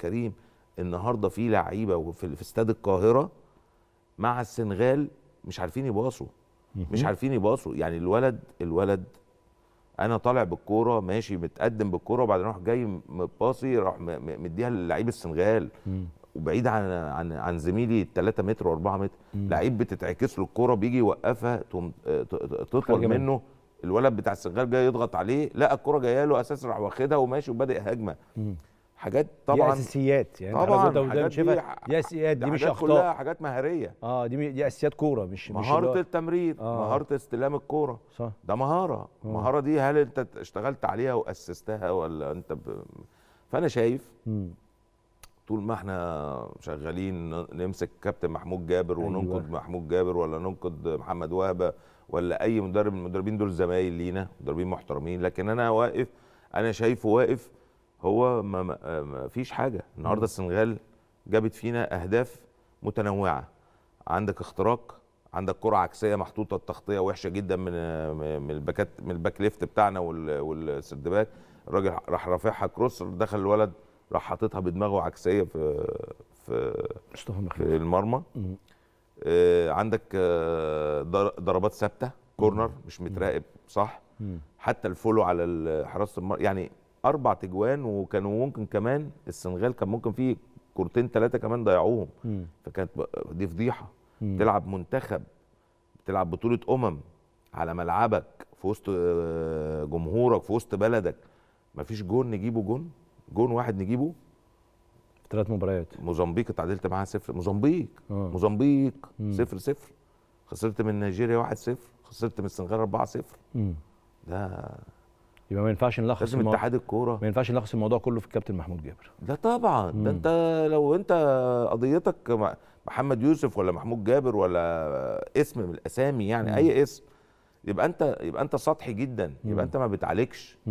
كريم النهارده في لعيبه في استاد القاهره مع السنغال مش عارفين يباصوا مش عارفين يباصوا يعني الولد الولد انا طالع بالكوره ماشي متقدم بالكوره وبعدين اروح جاي باصي راح مديها للعيب السنغال وبعيد عن عن عن زميلي 3 متر و4 متر لعيب بتتعكس له الكوره بيجي يوقفها تطول منه الولد بتاع السنغال جاي يضغط عليه لقى الكوره جايه له اساسا راح واخدها وماشي وبادئ هجمه حاجات طبعا دي اساسيات يعني طبعا دي, دي, حاجات دي اساسيات دي مش اخطاء كلها حاجات مهاريه اه دي دي اساسيات كوره مش مهاره مش التمرير آه. مهاره استلام الكوره صح ده مهاره آه. المهاره دي هل انت اشتغلت عليها واسستها ولا انت ب... فانا شايف م. طول ما احنا شغالين نمسك كابتن محمود جابر وننقد أيوة. محمود جابر ولا ننقد محمد وهبه ولا اي مدرب من المدربين دول زمايل لينا مدربين محترمين لكن انا واقف انا شايفه واقف هو ما, آه، ما فيش حاجه النهارده السنغال جابت فينا اهداف متنوعه عندك اختراق عندك كره عكسيه محطوطه التغطيه وحشه جدا من آه، من الباكات من الباك ليفت بتاعنا والسد باك الراجل راح رافعها كروس دخل الولد راح حاططها بدماغه عكسيه في في في المرمى آه عندك آه ضربات ثابته كورنر مش متراقب صح حتى الفولو على حراسه المرمى يعني اربع تجوان وكانوا ممكن كمان السنغال كان ممكن فيه كورتين ثلاثه كمان ضيعوهم فكانت دي فضيحه تلعب منتخب تلعب بطوله امم على ملعبك في وسط آه، جمهورك في وسط بلدك مفيش جون نجيبه جون جون واحد نجيبه ثلاث مباريات موزمبيق اتعادلت معاها صفر موزمبيق آه. موزمبيق صفر صفر خسرت من نيجيريا واحد صفر خسرت من السنغال اربعه صفر ده يبقى ما ينفعش نلخص لازم اتحاد الكوره ما ينفعش نلخص الموضوع كله في الكابتن محمود جابر ده طبعا مم. ده انت لو انت قضيتك محمد يوسف ولا محمود جابر ولا اسم من الاسامي يعني مم. اي اسم يبقى انت يبقى انت سطحي جدا يبقى مم. انت ما بتعالجش